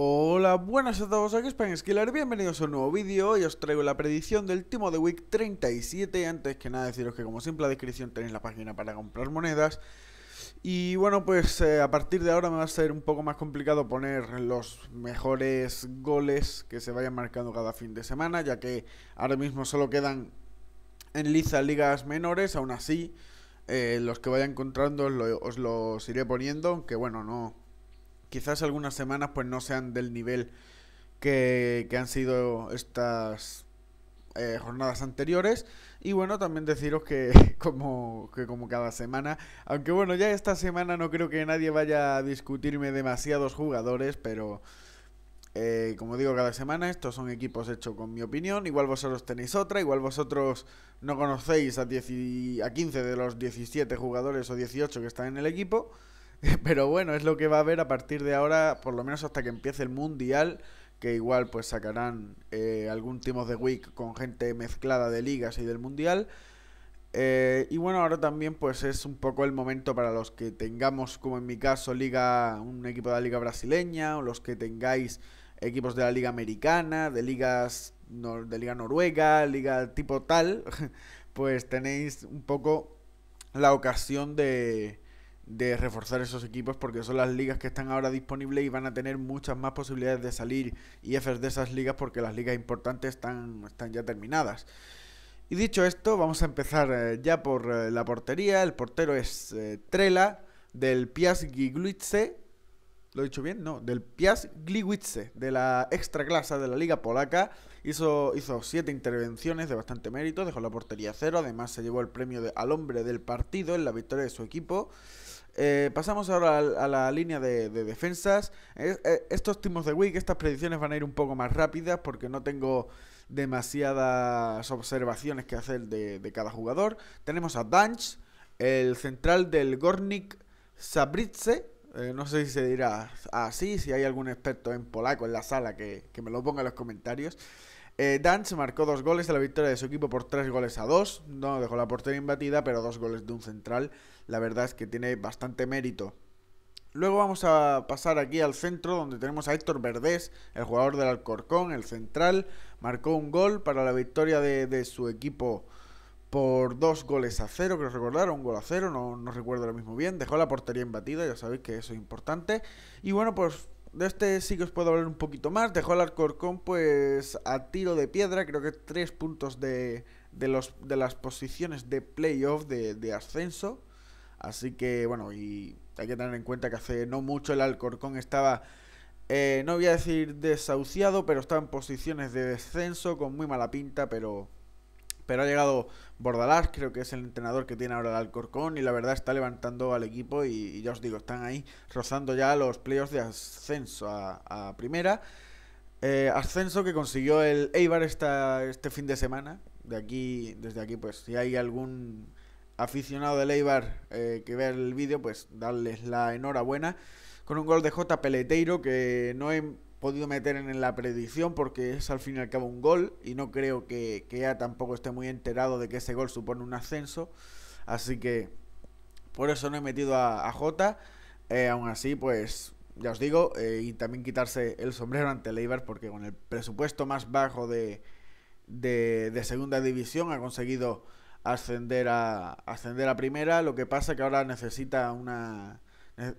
Hola, buenas a todos, aquí Skiller. bienvenidos a un nuevo vídeo Hoy os traigo la predicción del Timo de Week 37 Antes que nada deciros que como siempre en la descripción tenéis la página para comprar monedas Y bueno, pues eh, a partir de ahora me va a ser un poco más complicado poner los mejores goles que se vayan marcando cada fin de semana Ya que ahora mismo solo quedan en liza ligas menores, aún así eh, los que vaya encontrando os, os los iré poniendo Aunque bueno, no quizás algunas semanas pues no sean del nivel que, han sido estas eh, jornadas anteriores. Y bueno, también deciros que como, que como cada semana, aunque bueno, ya esta semana no creo que nadie vaya a discutirme demasiados jugadores, pero eh, como digo cada semana, estos son equipos hechos con mi opinión. Igual vosotros tenéis otra, igual vosotros no conocéis a, a 15 de los 17 jugadores o 18 que están en el equipo. Pero bueno, es lo que va a haber a partir de ahora, por lo menos hasta que empiece el Mundial, que igual pues sacarán eh, algún Team of the Week con gente mezclada de ligas y del Mundial. Eh, y bueno, ahora también pues es un poco el momento para los que tengamos, como en mi caso, liga, un equipo de la liga brasileña, o los que tengáis equipos de la liga americana, de ligas de liga noruega, liga tipo tal, pues tenéis un poco la ocasión de, de reforzar esos equipos porque son las ligas que están ahora disponibles y van a tener muchas más posibilidades de salir IFs de esas ligas porque las ligas importantes están, están ya terminadas. Y dicho esto, vamos a empezar eh, ya por eh, la portería. El portero es eh, Trela del Piaz Gliwice. ¿Lo he dicho bien? No, del Piaz Gliwice, de la clase de la liga polaca. Hizo, hizo siete intervenciones de bastante mérito, dejó la portería cero. Además, se llevó el premio al hombre del partido en la victoria de su equipo. Eh, pasamos ahora a, la línea de, defensas. Eh, estos teams de week, estas predicciones van a ir un poco más rápidas porque no tengo demasiadas observaciones que hacer de, cada jugador. Tenemos a Danch, el central del Gornik Sabritze. Eh, no sé si se dirá así, si hay algún experto en polaco en la sala que, que me lo ponga en los comentarios. Eh, Dance marcó dos goles de la victoria de su equipo por tres goles a dos. No dejó la portería imbatida, pero dos goles de un central. La verdad es que tiene bastante mérito. Luego vamos a pasar aquí al centro, donde tenemos a Héctor Verdés, el jugador del Alcorcón, el central. Marcó un gol para la victoria de, su equipo por dos goles a cero, creo recordar, un gol a cero, no, no recuerdo lo mismo bien. Dejó la portería imbatida, ya sabéis que eso es importante. Y bueno, pues de este sí que os puedo hablar un poquito más. Dejó al Alcorcón pues a tiro de piedra, creo que tres puntos de, de, los, de las posiciones de playoff de, de ascenso. Así que bueno, y hay que tener en cuenta que hace no mucho el Alcorcón estaba, eh, no voy a decir desahuciado, pero estaba en posiciones de descenso con muy mala pinta, pero pero ha llegado Bordalás, creo que es el entrenador que tiene ahora el Alcorcón y la verdad está levantando al equipo y, ya os digo, están ahí rozando ya los playoffs de ascenso a, primera. Eh, ascenso que consiguió el Eibar esta, este fin de semana. De aquí, desde aquí, pues si hay algún aficionado del Eibar eh, que vea el vídeo, pues darles la enhorabuena. Con un gol de J. Peleteiro que no he em- podido meter en la predicción porque es al fin y al cabo un gol y no creo que, que ya tampoco esté muy enterado de que ese gol supone un ascenso. Así que por eso no he metido a, Jota. Eh, aún así, pues ya os digo, eh, y también quitarse el sombrero ante Leibar. porque con el presupuesto más bajo de, de, de segunda división ha conseguido ascender a, ascender a primera. Lo que pasa que ahora necesita una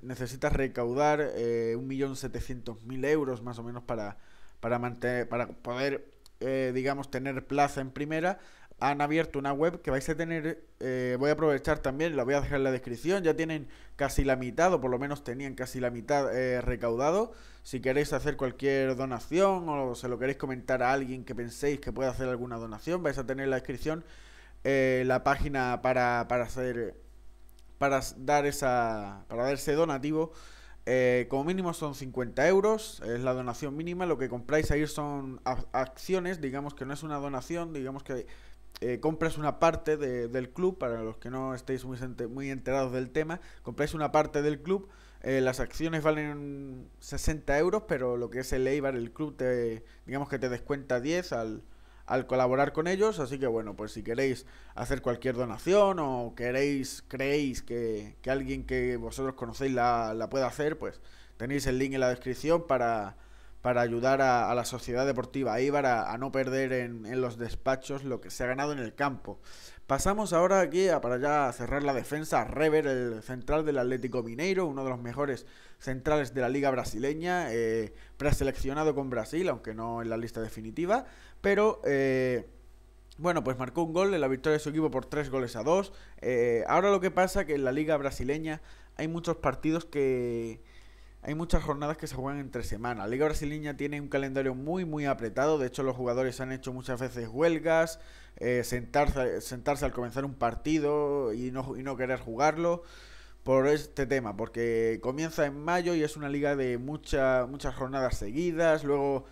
necesitas recaudar 1.700.000 eh, euros más o menos para, para, mantener, para poder, eh, digamos, tener plaza en primera. Han abierto una web que vais a tener, eh, voy a aprovechar también, la voy a dejar en la descripción, ya tienen casi la mitad, o por lo menos tenían casi la mitad recaudado. Si queréis hacer cualquier donación o se lo queréis comentar a alguien que penséis que pueda hacer alguna donación, vais a tener en la descripción la página para, para hacer para dar esa para darse ese donativo. Eh, como mínimo son 50 euros, es la donación mínima. Lo que compráis ahí son acciones, digamos que no es una donación, digamos que eh, compras una parte de, del club, para los que no estéis muy, muy enterados del tema, compráis una parte del club. Eh, las acciones valen 60 euros, pero lo que es el Eibar, el club, te, digamos que te descuenta 10 al, al colaborar con ellos. Así que bueno, pues si queréis hacer cualquier donación o queréis, creéis que, que alguien que vosotros conocéis la, la pueda hacer, pues tenéis el link en la descripción para para ayudar a, la sociedad deportiva a Ibar a, no perder en, los despachos lo que se ha ganado en el campo. Pasamos ahora aquí a, para ya cerrar la defensa a Rever, el central del Atlético Mineiro, uno de los mejores centrales de la liga brasileña, eh, preseleccionado con Brasil, aunque no en la lista definitiva, pero... Eh, bueno, pues marcó un gol en la victoria de su equipo por tres goles a dos eh, ahora lo que pasa es que en la liga brasileña hay muchos partidos que, hay muchas jornadas que se juegan entre semanas. La Liga Brasileña tiene un calendario muy, muy apretado. De hecho, los jugadores han hecho muchas veces huelgas, eh, sentarse, sentarse al comenzar un partido y no, y no querer jugarlo por este tema, porque comienza en mayo y es una liga de mucha, muchas jornadas seguidas. Luego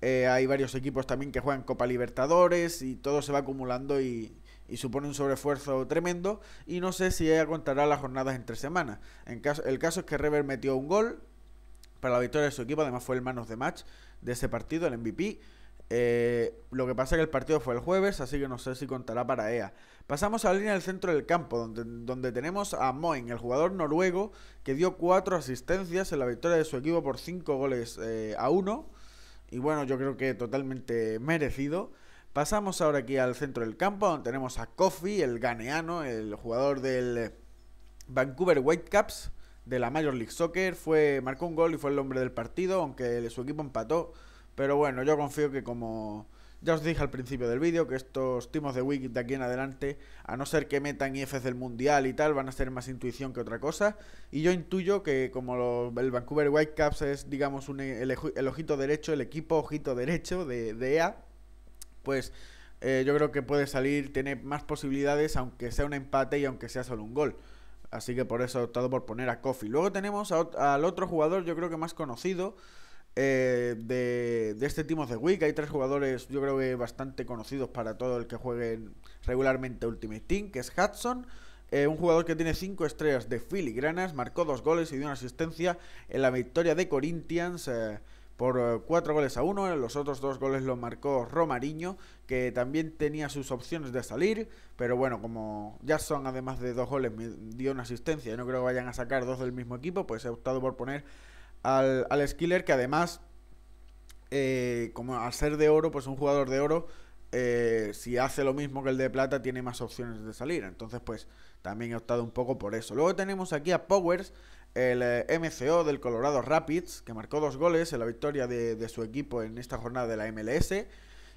eh, hay varios equipos también que juegan Copa Libertadores y todo se va acumulando y, supone un sobreesfuerzo tremendo. Y no sé si ella contará las jornadas entre semanas. En caso, el caso es que Rever metió un gol, para la victoria de su equipo. Además fue el manos de match de ese partido, el MVP. Eh, lo que pasa es que el partido fue el jueves, así que no sé si contará para EA. Pasamos a la línea del centro del campo, donde, donde tenemos a Moen, el jugador noruego, que dio cuatro asistencias en la victoria de su equipo por cinco goles eh, a uno. Y bueno, yo creo que totalmente merecido. Pasamos ahora aquí al centro del campo, donde tenemos a Kofi, el ganeano, el jugador del Vancouver Whitecaps de la Major League Soccer. Fue, marcó un gol y fue el hombre del partido, aunque su equipo empató. Pero bueno, yo confío que como ya os dije al principio del vídeo, que estos timos de Wiki de aquí en adelante, a no ser que metan IFs del Mundial y tal, van a ser más intuición que otra cosa. Y yo intuyo que como el Vancouver Whitecaps es, digamos, un, e, el, ojito derecho, el equipo ojito derecho de, EA, e pues eh, yo creo que puede salir, tiene más posibilidades, aunque sea un empate y aunque sea solo un gol. Así que por eso he optado por poner a Kofi. Luego tenemos al otro jugador, yo creo que más conocido. Eh, de, este Team de the Week hay tres jugadores yo creo que bastante conocidos para todo el que juegue regularmente Ultimate Team, que es Hudson, eh, un jugador que tiene cinco estrellas de filigranas, marcó dos goles y dio una asistencia en la victoria de Corinthians eh, por eh, cuatro goles a uno, eh, Los otros dos goles los marcó Romariño, que también tenía sus opciones de salir, pero bueno, como son además de dos goles, me dio una asistencia y no creo que vayan a sacar dos del mismo equipo, pues he optado por poner al, al Skiller, que además, eh, como al ser de oro, pues un jugador de oro. si hace lo mismo que el de plata, tiene más opciones de salir. Entonces, pues también he optado un poco por eso. Luego tenemos aquí a Powers, el eh, MCO del Colorado Rapids, que marcó dos goles en la victoria de, su equipo en esta jornada de la MLS.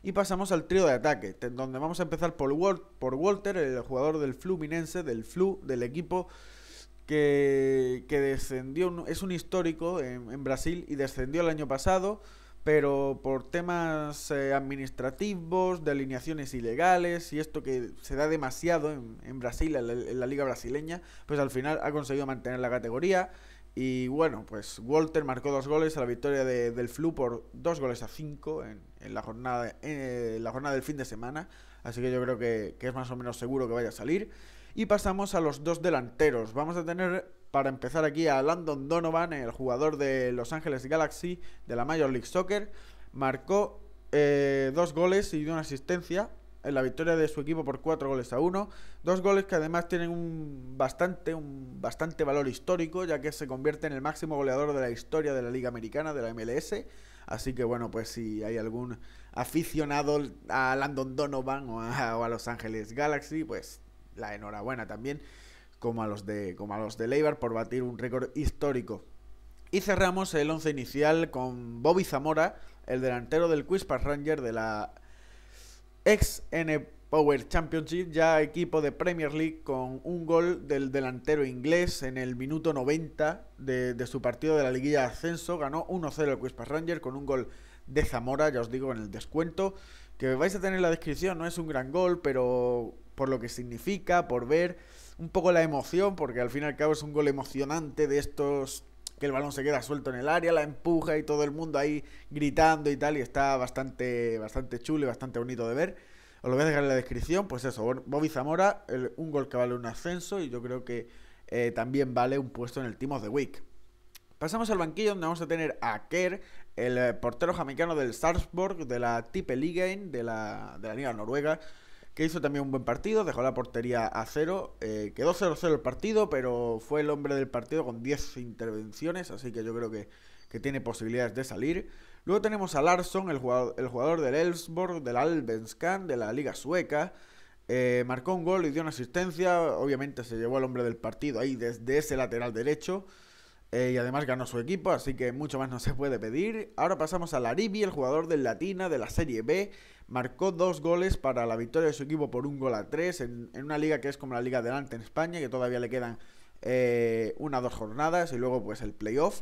Y pasamos al trío de ataque, donde vamos a empezar por, por Walter, el jugador del Fluminense, del Flu, del equipo que, que descendió, es un histórico en Brasil y descendió el año pasado pero por temas eh, administrativos, administrativos, alineaciones ilegales y esto que se da demasiado en, Brasil, en la, liga brasileña, pues al final ha conseguido mantener la categoría. Y bueno, pues Walter marcó dos goles a la victoria del Flu por dos goles a cinco en, la, jornada, en eh, la jornada del fin de semana. Así que yo creo que es más o menos seguro que vaya a salir. Y pasamos a los dos delanteros. Vamos a tener para empezar aquí a Landon Donovan, el jugador de Los Ángeles Galaxy de la Major League Soccer. Marcó eh, dos goles y dio una asistencia en la victoria de su equipo por cuatro goles a uno. Dos goles que además tienen un bastante, un bastante valor histórico, ya que se convierte en el máximo goleador de la historia de la Liga Americana, de la MLS. Así que bueno, pues si hay algún aficionado a Landon Donovan o a, a Los Ángeles Galaxy, pues la enhorabuena también como a los de, como a los de Leibar por batir un récord histórico. Y cerramos el once inicial con Bobby Zamora, el delantero del Quispas Ranger de la XN Power Championship, ya equipo de Premier League, con un gol del delantero inglés en el minuto 90 de, su partido de la liguilla de ascenso. Ganó 1-0 el Quispas Ranger con un gol de Zamora, ya os digo, en el descuento. Que vais a tener en la descripción, no es un gran gol, pero por lo que significa, por ver un poco la emoción, porque al fin y al cabo es un gol emocionante de estos que el balón se queda suelto en el área, la empuja y todo el mundo ahí gritando y tal, y está bastante, bastante chulo y bastante bonito de ver. Os lo voy a dejar en la descripción, pues eso, Bobby Zamora, un gol que vale un ascenso y yo creo que eh, también vale un puesto en el Team of the Week. Pasamos al banquillo donde vamos a tener a Kerr, el eh, portero jamaicano del Salzburg, de la Tipe de la, de la Liga Noruega, que hizo también un buen partido, dejó la portería a cero, eh, quedó 0-0 el partido, pero fue el hombre del partido con 10 intervenciones, así que yo creo que, tiene posibilidades de salir. Luego tenemos a Larsson, el jugador, el jugador del Elfsborg, del Albenskan, de la Liga Sueca. Eh, marcó un gol y dio una asistencia. Obviamente se llevó el hombre del partido ahí desde ese lateral derecho. Eh, y además ganó su equipo, así que mucho más no se puede pedir. Ahora pasamos a Laribi, el jugador del Latina de la Serie B, marcó dos goles para la victoria de su equipo por un gol a tres en, una liga que es como la liga delante en España, que todavía le quedan eh, una o dos jornadas y luego pues el playoff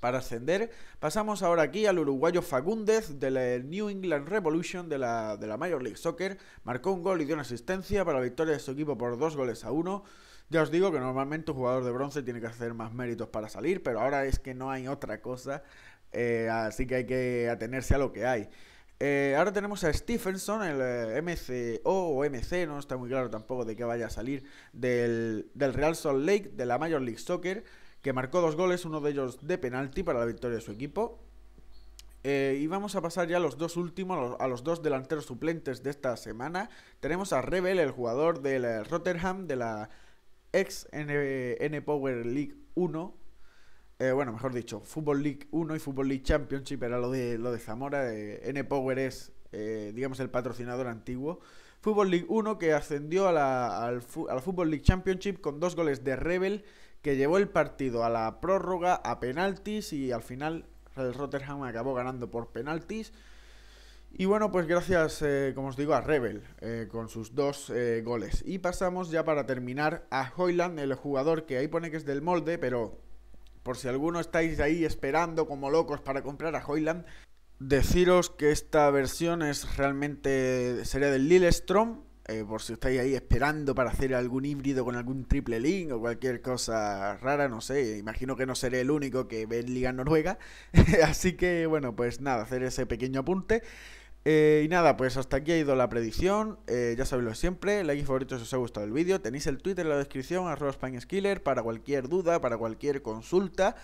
para ascender. Pasamos ahora aquí al uruguayo Fagúndez del eh, New England Revolution de la, de Major League Soccer. Marcó un gol y dio una asistencia para la victoria de su equipo por dos goles a uno. Ya os digo que normalmente un jugador de bronce tiene que hacer más méritos para salir, pero ahora es que no hay otra cosa, eh, así que hay que atenerse a lo que hay. Eh, ahora tenemos a Stephenson, el eh, MCO o MC, no está muy claro tampoco de qué vaya a salir del, Real Salt Lake, de la Major League Soccer, que marcó dos goles, uno de ellos de penalti para la victoria de su equipo. Eh, y vamos a pasar ya a los dos últimos, a los, dos delanteros suplentes de esta semana. Tenemos a Rebel, el jugador del Rotterdam, de la ex Power League 1, eh, bueno, mejor dicho, Football League 1 y Football League Championship era lo de, lo de Zamora. N-Power es, eh, digamos, el patrocinador antiguo. Football League 1 que ascendió a la, al, Football League Championship con dos goles de Rebel que llevó el partido a la prórroga, a penaltis y al final el Rotterdam acabó ganando por penaltis. Y bueno, pues gracias, eh, como os digo, a Rebel con sus dos goles. Y pasamos ya para terminar a Hoyland, el jugador que ahí pone que es del molde, pero por si alguno estáis ahí esperando como locos para comprar a Hoyland, deciros que esta versión es realmente sería del Lillestrom, eh, por si estáis ahí esperando para hacer algún híbrido con algún triple link o cualquier cosa rara, no sé, imagino que no seré el único que ve Liga Noruega, así que bueno, pues nada, hacer ese pequeño apunte. Eh, y nada, pues hasta aquí ha ido la predicción. Eh, ya sabéis lo siempre. Like y favoritos si os ha gustado el vídeo. Tenéis el Twitter en la descripción, arroba Skiller para cualquier duda, para cualquier consulta.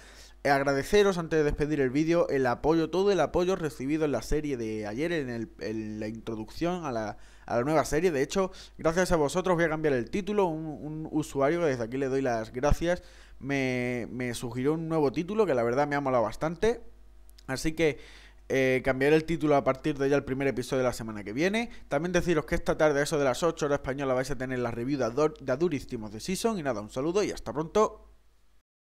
Eh, agradeceros antes de despedir el vídeo el apoyo, todo el apoyo recibido en la serie de ayer, en, la introducción a la, a la, nueva serie. De hecho, gracias a vosotros voy a cambiar el título. Un, usuario desde aquí le doy las gracias me, me sugirió un nuevo título que la verdad me ha molado bastante. Así que... Eh, cambiar el título a partir de ya el primer episodio de la semana que viene. También deciros que esta tarde, a eso de las 8 horas española, vais a tener la review de, Ador de de Season. Y nada, un saludo y hasta pronto.